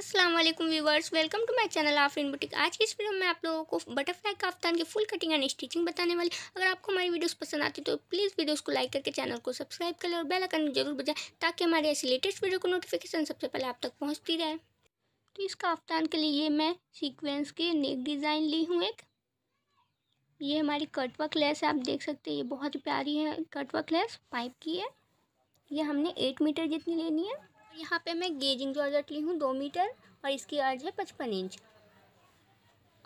Aslam viewers welcome to my channel आफ इन boutique आज की इस वीडियो में आप लोगों को बटरफ्लाई काफ्तान की फुल कटिंग एंड स्टिचिंग बताने वाली अगर आपको हमारी वीडियोस पसंद आती तो प्लीज़ वीडियोस को लाइक करके चैनल को सब्सक्राइब करें और बेल आइकन जरूर बजाएं ताकि हमारे ऐसे लेटेस्ट वीडियो को नोटिफिकेशन सबसे पहले आप तक पहुँचती रहे तो इस काफ्तान के लिए ये मैं सीक्वेंस की नेक डिज़ाइन ली हूँ एक ये हमारी कटवर्क लेस है आप देख सकते हैं ये बहुत ही प्यारी है कटवर्क लेस पाइप की है ये हमने एट मीटर जितनी लेनी है यहाँ पे मैं गेजिंग जॉर्जट ली हूँ दो मीटर और इसकी अर्ज है पचपन इंच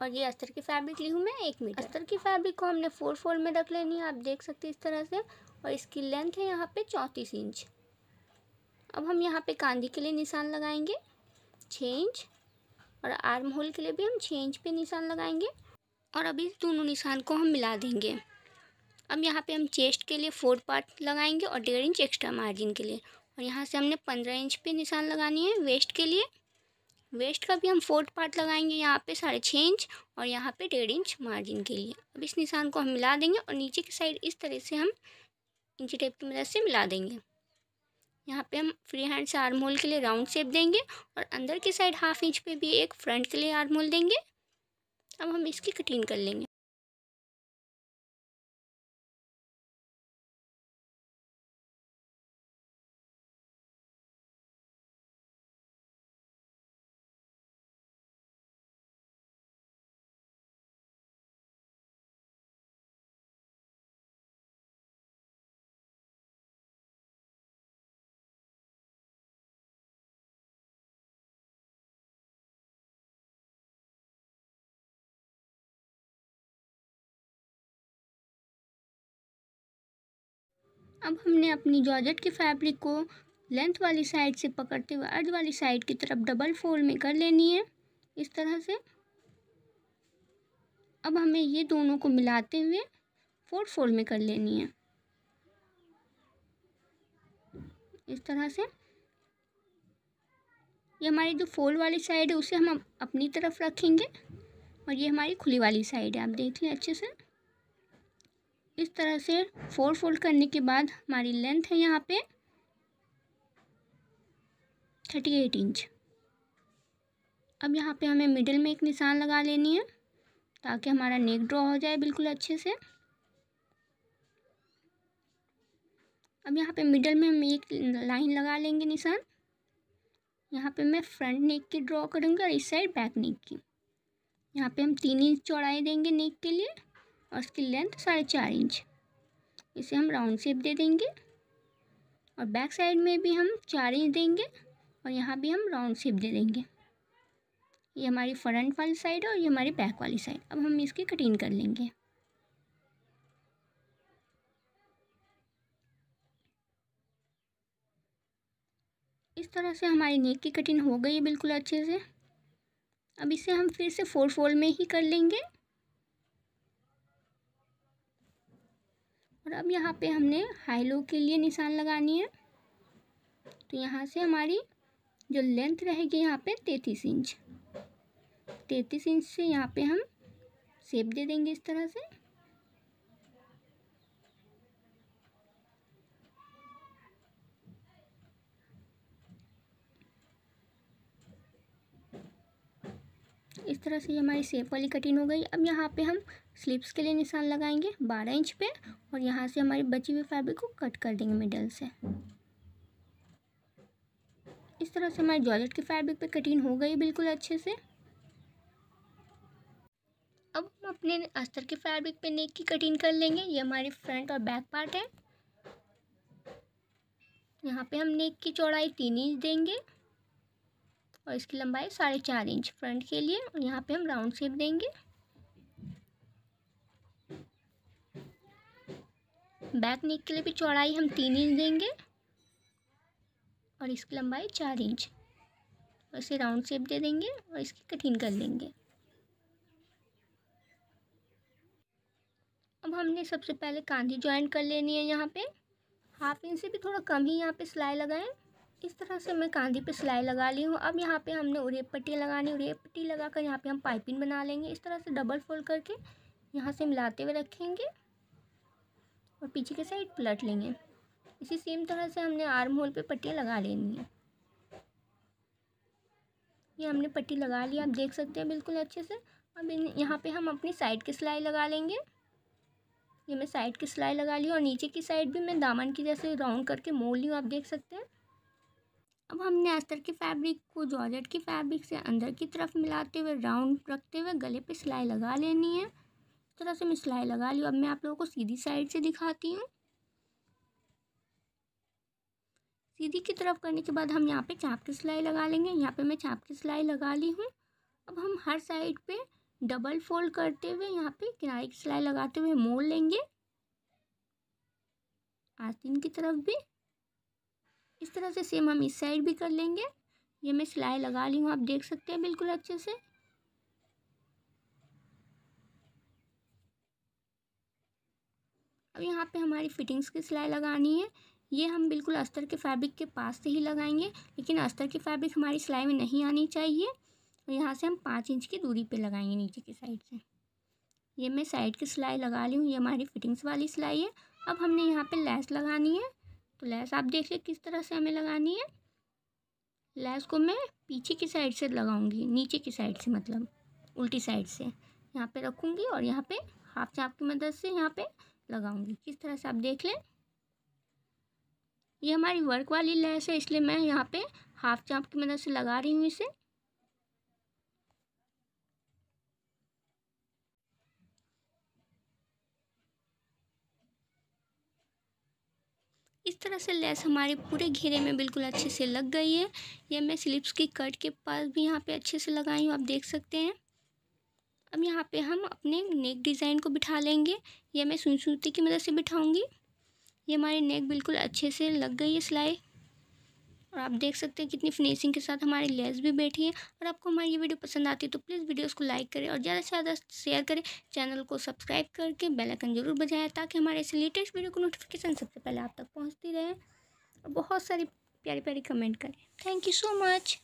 और ये अस्तर की फैब्रिक ली हूँ मैं एक मीटर अस्तर की फैब्रिक को हमने फोर फोल्ड में रख लेनी है आप देख सकते हैं इस तरह से और इसकी लेंथ है यहाँ पे चौंतीस इंच अब हम यहाँ पे कांधी के लिए निशान लगाएंगे छः इंच और आर्म होल के लिए भी हम छः इंच पे निशान लगाएंगे और अभी दोनों निशान को हम मिला देंगे अब यहाँ पे हम चेस्ट के लिए फोर पार्ट लगाएंगे और डेढ़ इंच एक्स्ट्रा मार्जिन के लिए और यहाँ से हमने पंद्रह इंच पे निशान लगानी है वेस्ट के लिए वेस्ट का भी हम फोर्थ पार्ट लगाएंगे यहाँ पे साढ़े छः इंच और यहाँ पे डेढ़ इंच मार्जिन के लिए अब इस निशान को हम मिला देंगे और नीचे की साइड इस तरह से हम इंची टेप की मदद से मिला देंगे यहाँ पे हम फ्री हैंड से आर्म होल के लिए राउंड शेप देंगे और अंदर की साइड हाफ इंच पे भी एक फ्रंट के लिए आर्म होल देंगे अब हम इसकी कटिंग कर लेंगे अब हमने अपनी जॉर्जेट के फैब्रिक को लेंथ वाली साइड से पकड़ते हुए अर्ध वाली साइड की तरफ डबल फोल्ड में कर लेनी है इस तरह से अब हमें ये दोनों को मिलाते हुए फोल्ड फोल्ड में कर लेनी है इस तरह से ये हमारी जो फोल्ड वाली साइड है उसे हम अपनी तरफ रखेंगे और ये हमारी खुली वाली साइड है आप देख लें अच्छे से इस तरह से फोर फोल्ड करने के बाद हमारी लेंथ है यहाँ पे थर्टी एट इंच अब यहाँ पे हमें मिडल में एक निशान लगा लेनी है ताकि हमारा नेक ड्रॉ हो जाए बिल्कुल अच्छे से अब यहाँ पे मिडल में हम एक लाइन लगा लेंगे निशान यहाँ पे मैं फ्रंट नेक की ड्रॉ करूँगी और इस साइड बैक नेक की यहाँ पे हम तीन इंच चौड़ाई देंगे नेक के लिए और इसकी लेंथ साढ़े चार इंच इसे हम राउंड शेप दे देंगे और बैक साइड में भी हम चार इंच देंगे और यहाँ भी हम राउंड शेप दे देंगे ये हमारी फ्रंट वाली साइड है और ये हमारी बैक वाली साइड अब हम इसकी कटिंग कर लेंगे इस तरह से हमारी नेक की कटिंग हो गई है बिल्कुल अच्छे से अब इसे हम फिर से फोर फोल्ड में ही कर लेंगे और अब यहाँ पे हमने हाई लो के लिए निशान लगानी है तो यहाँ से हमारी जो लेंथ रहेगी यहाँ पे तैंतीस इंच तैतीस इंच से यहाँ पे हम सेप दे देंगे इस तरह से इस तरह से हमारी सेप वाली कटिंग हो गई अब यहाँ पे हम स्लीप्स के लिए निशान लगाएंगे बारह इंच पे और यहाँ से हमारी बची हुई फैब्रिक को कट कर देंगे मिडल से इस तरह से हमारे जॉर्जेट की फैब्रिक पे कटिंग हो गई बिल्कुल अच्छे से अब हम अपने अस्तर के फैब्रिक पे नेक की कटिंग कर लेंगे ये हमारी फ्रंट और बैक पार्ट है यहाँ पे हम नेक की चौड़ाई तीन इंच देंगे और इसकी लंबाई साढ़े चार इंच फ्रंट के लिए और यहाँ पे हम राउंड शेप देंगे बैक नेक के लिए भी चौड़ाई हम तीन इंच देंगे और इसकी लंबाई चार इंच और इसे राउंड शेप दे देंगे और इसकी कटिंग कर लेंगे अब हमने सबसे पहले कांधी ज्वाइंट कर लेनी है यहाँ पे हाफ इंच से भी थोड़ा कम ही यहाँ पे सिलाई लगाएं इस तरह से मैं कांधी पे सिलाई लगा ली हूँ अब यहाँ पे हमने उरेप पट्टी लगानी उरेप पट्टी लगा कर यहाँ पर हम पाइपिंग बना लेंगे इस तरह से डबल फोल्ड करके यहाँ से मिलाते हुए रखेंगे और पीछे के साइड पलट लेंगे इसी सेम तरह से हमने आर्म होल पर पट्टियाँ लगा लेनी है ये हमने पट्टी लगा ली आप देख सकते हैं बिल्कुल अच्छे से अब यहाँ पे हम अपनी साइड की सिलाई लगा लेंगे ये मैं साइड की सिलाई लगा ली और नीचे की साइड भी मैं दामन की जैसे राउंड करके मोड़ ली हूँ आप देख सकते हैं अब हमने अस्तर की फैब्रिक को जॉर्जेट की फैब्रिक से अंदर की तरफ मिलाते हुए राउंड रखते हुए गले पे सिलाई लगा लेनी है इस तरह से मैं सिलाई लगा ली अब मैं आप लोगों को सीधी साइड से दिखाती हूँ सीधी की तरफ करने के बाद हम यहाँ पे चाप की सिलाई लगा लेंगे यहाँ पे मैं चाप की सिलाई लगा ली हूँ अब हम हर साइड पर डबल फोल्ड करते हुए यहाँ पर किनारे की सिलाई लगाते हुए मोड़ लेंगे आस्तीन की तरफ भी इस तरह से सेम हम इस साइड भी कर लेंगे ये मैं सिलाई लगा ली हूँ आप देख सकते हैं बिल्कुल अच्छे से अब यहाँ पे हमारी फिटिंग्स की सिलाई लगानी है ये हम बिल्कुल अस्तर के फैब्रिक के पास से ही लगाएंगे लेकिन अस्तर की फैब्रिक हमारी सिलाई में नहीं आनी चाहिए और यहाँ से हम पाँच इंच की दूरी पे लगाएंगे नीचे की साइड से ये मैं साइड की सिलाई लगा ली हूँ ये हमारी फिटिंग्स वाली सिलाई है अब हमने यहाँ पे लैस लगानी है तो लैस आप देखिए किस तरह से हमें लगानी है लैस को मैं पीछे की साइड से लगाऊंगी नीचे की साइड से मतलब उल्टी साइड से यहाँ पे रखूँगी और यहाँ पे हाफ चाप की मदद से यहाँ पे लगाऊंगी किस तरह से आप देख लें ये हमारी वर्क वाली लैस है इसलिए मैं यहाँ पे हाफ चाप की मदद से लगा रही हूँ इसे इस तरह से लेस हमारे पूरे घेरे में बिल्कुल अच्छे से लग गई है यह मैं स्लिप्स की कट के पास भी यहाँ पे अच्छे से लगाई हूँ आप देख सकते हैं अब यहाँ पे हम अपने नेक डिज़ाइन को बिठा लेंगे यह मैं सुनसूती की मदद से बिठाऊँगी ये हमारी नेक बिल्कुल अच्छे से लग गई है सिलाई और आप देख सकते हैं कितनी फिनिशिंग के साथ हमारी लेस भी बैठी है और आपको हमारी ये वीडियो पसंद आती है तो प्लीज़ वीडियोस को लाइक करें और ज़्यादा से ज़्यादा शेयर करें चैनल को सब्सक्राइब करके बेलाइकन जरूर बजाएं ताकि हमारे ऐसे लेटेस्ट वीडियो को नोटिफिकेशन सबसे पहले आप तक पहुँचती रहे और बहुत सारी प्यारी प्यारी कमेंट करें थैंक यू सो मच